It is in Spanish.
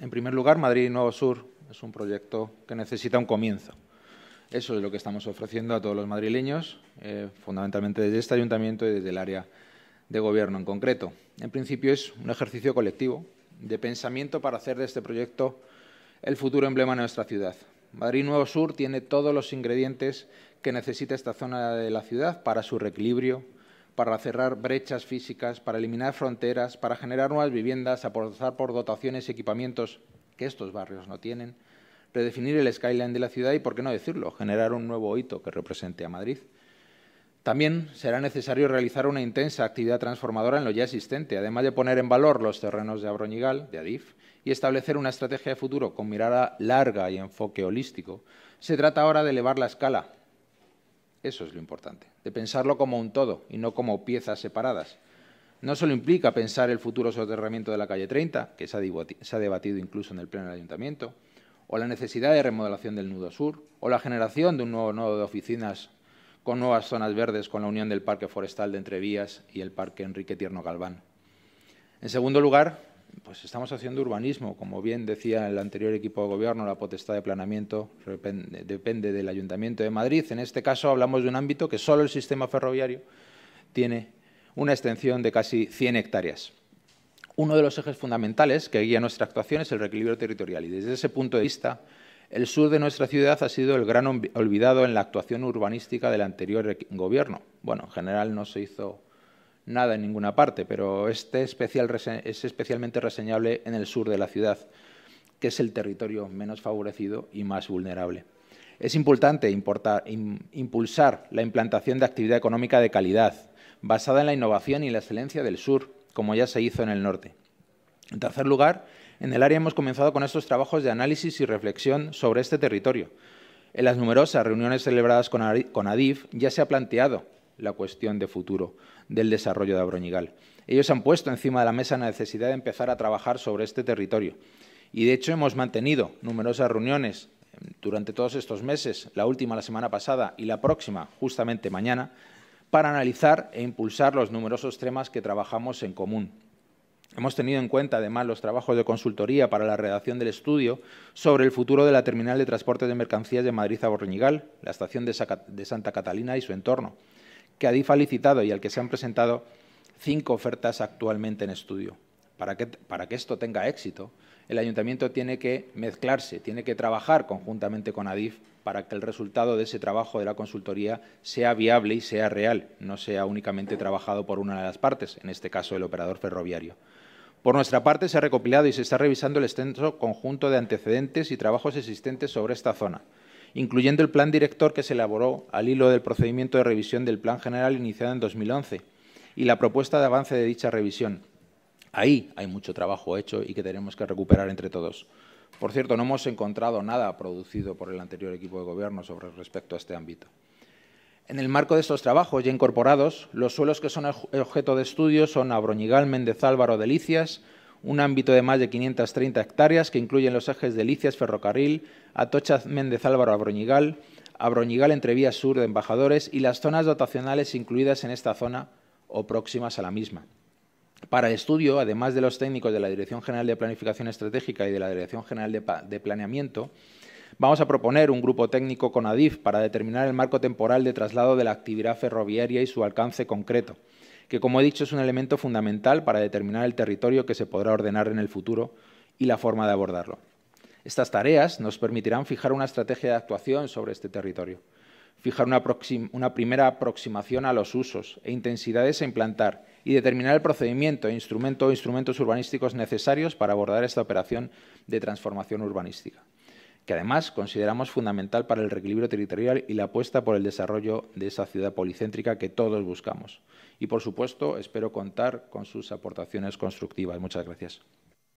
En primer lugar, Madrid Nuevo Sur es un proyecto que necesita un comienzo. Eso es lo que estamos ofreciendo a todos los madrileños, eh, fundamentalmente desde este ayuntamiento y desde el área de gobierno en concreto. En principio es un ejercicio colectivo de pensamiento para hacer de este proyecto el futuro emblema de nuestra ciudad. Madrid Nuevo Sur tiene todos los ingredientes que necesita esta zona de la ciudad para su reequilibrio, para cerrar brechas físicas, para eliminar fronteras, para generar nuevas viviendas, aportar por dotaciones y equipamientos que estos barrios no tienen, redefinir el skyline de la ciudad y, por qué no decirlo, generar un nuevo hito que represente a Madrid. También será necesario realizar una intensa actividad transformadora en lo ya existente, además de poner en valor los terrenos de Abroñigal, de Adif, y establecer una estrategia de futuro con mirada larga y enfoque holístico. Se trata ahora de elevar la escala eso es lo importante, de pensarlo como un todo y no como piezas separadas. No solo implica pensar el futuro soterramiento de la calle 30, que se ha debatido incluso en el Pleno del Ayuntamiento, o la necesidad de remodelación del Nudo Sur, o la generación de un nuevo nodo de oficinas con nuevas zonas verdes con la unión del Parque Forestal de Entrevías y el Parque Enrique Tierno Galván. En segundo lugar, pues estamos haciendo urbanismo, como bien decía el anterior equipo de gobierno, la potestad de planeamiento depende del Ayuntamiento de Madrid. En este caso hablamos de un ámbito que solo el sistema ferroviario tiene una extensión de casi 100 hectáreas. Uno de los ejes fundamentales que guía nuestra actuación es el reequilibrio territorial y desde ese punto de vista el sur de nuestra ciudad ha sido el gran olvidado en la actuación urbanística del anterior gobierno. Bueno, en general no se hizo nada en ninguna parte, pero este es especialmente reseñable en el sur de la ciudad, que es el territorio menos favorecido y más vulnerable. Es importante impulsar la implantación de actividad económica de calidad, basada en la innovación y la excelencia del sur, como ya se hizo en el norte. En tercer lugar, en el área hemos comenzado con estos trabajos de análisis y reflexión sobre este territorio. En las numerosas reuniones celebradas con ADIF ya se ha planteado la cuestión de futuro del desarrollo de Abroñigal. Ellos han puesto encima de la mesa la necesidad de empezar a trabajar sobre este territorio. Y de hecho hemos mantenido numerosas reuniones em, durante todos estos meses, la última la semana pasada y la próxima justamente mañana, para analizar e impulsar los numerosos temas que trabajamos en común. Hemos tenido en cuenta, además, los trabajos de consultoría para la redacción del estudio sobre el futuro de la terminal de transporte de mercancías de Madrid a Borriñigal, la estación de, Santa Catalina y su entorno que Adif ha licitado y al que se han presentado cinco ofertas actualmente en estudio. Para que, para que esto tenga éxito, el ayuntamiento tiene que mezclarse, tiene que trabajar conjuntamente con Adif para que el resultado de ese trabajo de la consultoría sea viable y sea real, no sea únicamente trabajado por una de las partes, en este caso el operador ferroviario. Por nuestra parte, se ha recopilado y se está revisando el extenso conjunto de antecedentes y trabajos existentes sobre esta zona, incluyendo el plan director que se elaboró al hilo del procedimiento de revisión del Plan General iniciado en 2011 y la propuesta de avance de dicha revisión. Ahí hay mucho trabajo hecho y que tenemos que recuperar entre todos. Por cierto, no hemos encontrado nada producido por el anterior equipo de gobierno sobre respecto a este ámbito. En el marco de estos trabajos ya incorporados, los suelos que son objeto de estudio son Abroñigal, Méndez Álvaro, Delicias, un ámbito de más de 530 hectáreas que incluyen los ejes de Licias Ferrocarril, Atocha Méndez Álvaro Abroñigal, Abroñigal entre vías sur de Embajadores y las zonas dotacionales incluidas en esta zona o próximas a la misma. Para el estudio, además de los técnicos de la Dirección General de Planificación Estratégica y de la Dirección General de Planeamiento, vamos a proponer un grupo técnico con ADIF para determinar el marco temporal de traslado de la actividad ferroviaria y su alcance concreto que como he dicho es un elemento fundamental para determinar el territorio que se podrá ordenar en el futuro y la forma de abordarlo. Estas tareas nos permitirán fijar una estrategia de actuación sobre este territorio, fijar una, primera aproximación a los usos e intensidades a implantar y determinar el procedimiento e o instrumentos urbanísticos necesarios para abordar esta operación de transformación urbanística que además consideramos fundamental para el reequilibrio territorial y la apuesta por el desarrollo de esa ciudad policéntrica que todos buscamos. Y, por supuesto, espero contar con sus aportaciones constructivas. Muchas gracias.